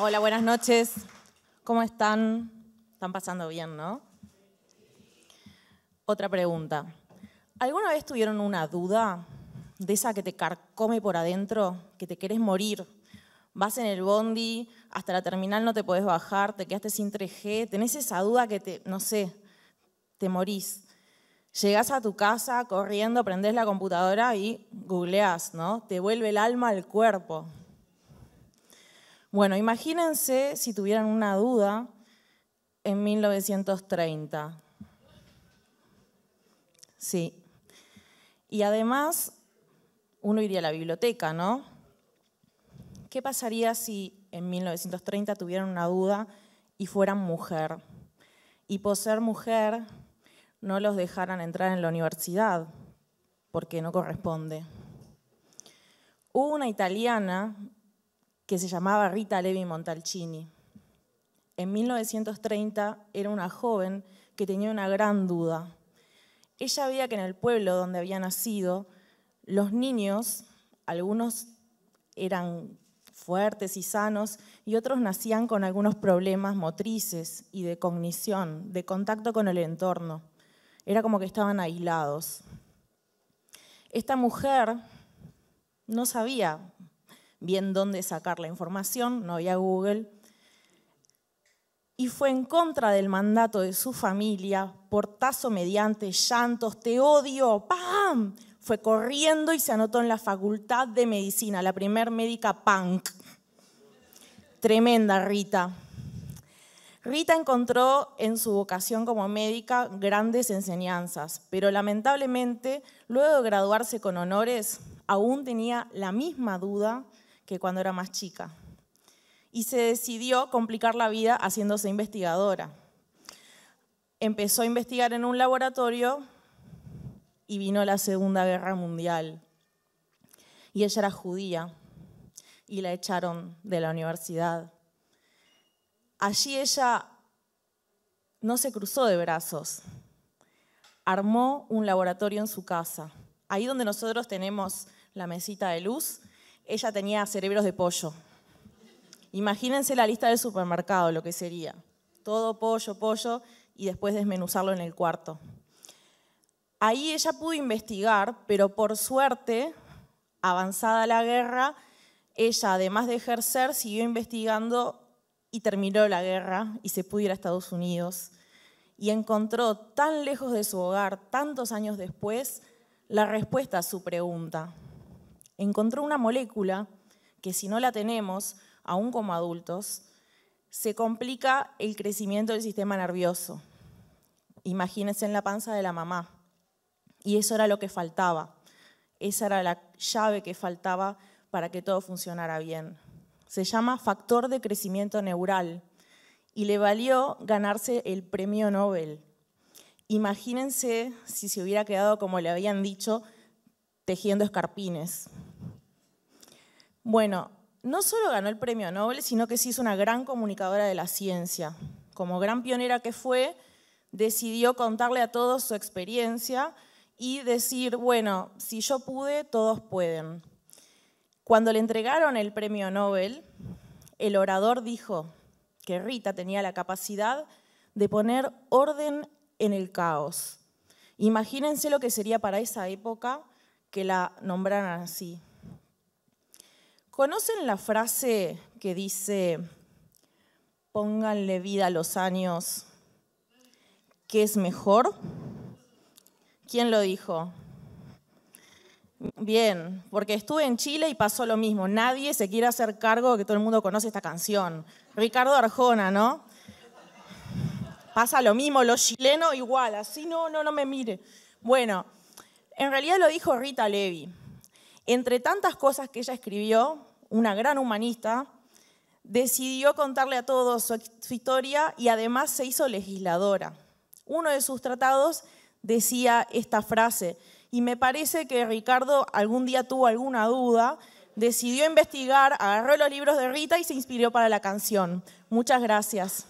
Hola, buenas noches. ¿Cómo están? Están pasando bien, ¿no? Otra pregunta. ¿Alguna vez tuvieron una duda de esa que te carcome por adentro, que te querés morir? Vas en el bondi, hasta la terminal no te podés bajar, te quedaste sin 3G, tenés esa duda que te, no sé, te morís. Llegás a tu casa corriendo, prendés la computadora y googleás, ¿no? Te vuelve el alma al cuerpo. Bueno, imagínense si tuvieran una duda en 1930. Sí. Y además, uno iría a la biblioteca, ¿no? ¿Qué pasaría si en 1930 tuvieran una duda y fueran mujer? Y por ser mujer no los dejaran entrar en la universidad, porque no corresponde. Hubo una italiana que se llamaba Rita Levi Montalcini. En 1930 era una joven que tenía una gran duda. Ella veía que en el pueblo donde había nacido, los niños, algunos eran fuertes y sanos y otros nacían con algunos problemas motrices y de cognición, de contacto con el entorno. Era como que estaban aislados. Esta mujer no sabía bien dónde sacar la información, no había Google. Y fue en contra del mandato de su familia, portazo mediante llantos, te odio, ¡pam! Fue corriendo y se anotó en la facultad de medicina, la primer médica punk. Tremenda Rita. Rita encontró en su vocación como médica grandes enseñanzas, pero lamentablemente, luego de graduarse con honores, aún tenía la misma duda que cuando era más chica. Y se decidió complicar la vida haciéndose investigadora. Empezó a investigar en un laboratorio y vino la Segunda Guerra Mundial. Y ella era judía y la echaron de la universidad. Allí ella no se cruzó de brazos, armó un laboratorio en su casa. Ahí donde nosotros tenemos la mesita de luz, ella tenía cerebros de pollo. Imagínense la lista del supermercado, lo que sería. Todo pollo, pollo, y después desmenuzarlo en el cuarto. Ahí ella pudo investigar, pero por suerte, avanzada la guerra, ella, además de ejercer, siguió investigando y terminó la guerra y se pudo ir a Estados Unidos. Y encontró tan lejos de su hogar, tantos años después, la respuesta a su pregunta encontró una molécula que si no la tenemos, aún como adultos, se complica el crecimiento del sistema nervioso. Imagínense en la panza de la mamá. Y eso era lo que faltaba. Esa era la llave que faltaba para que todo funcionara bien. Se llama factor de crecimiento neural y le valió ganarse el premio Nobel. Imagínense si se hubiera quedado como le habían dicho, tejiendo escarpines. Bueno, no solo ganó el premio Nobel, sino que se hizo una gran comunicadora de la ciencia. Como gran pionera que fue, decidió contarle a todos su experiencia y decir, bueno, si yo pude, todos pueden. Cuando le entregaron el premio Nobel, el orador dijo que Rita tenía la capacidad de poner orden en el caos. Imagínense lo que sería para esa época que la nombraran así, ¿Conocen la frase que dice, pónganle vida a los años, que es mejor? ¿Quién lo dijo? Bien, porque estuve en Chile y pasó lo mismo. Nadie se quiere hacer cargo de que todo el mundo conoce esta canción. Ricardo Arjona, ¿no? Pasa lo mismo, los chilenos igual, así no, no, no me mire. Bueno, en realidad lo dijo Rita Levi. Entre tantas cosas que ella escribió, una gran humanista, decidió contarle a todos su, historia y además se hizo legisladora. Uno de sus tratados decía esta frase, y me parece que Ricardo algún día tuvo alguna duda, decidió investigar, agarró los libros de Rita y se inspiró para la canción. Muchas gracias.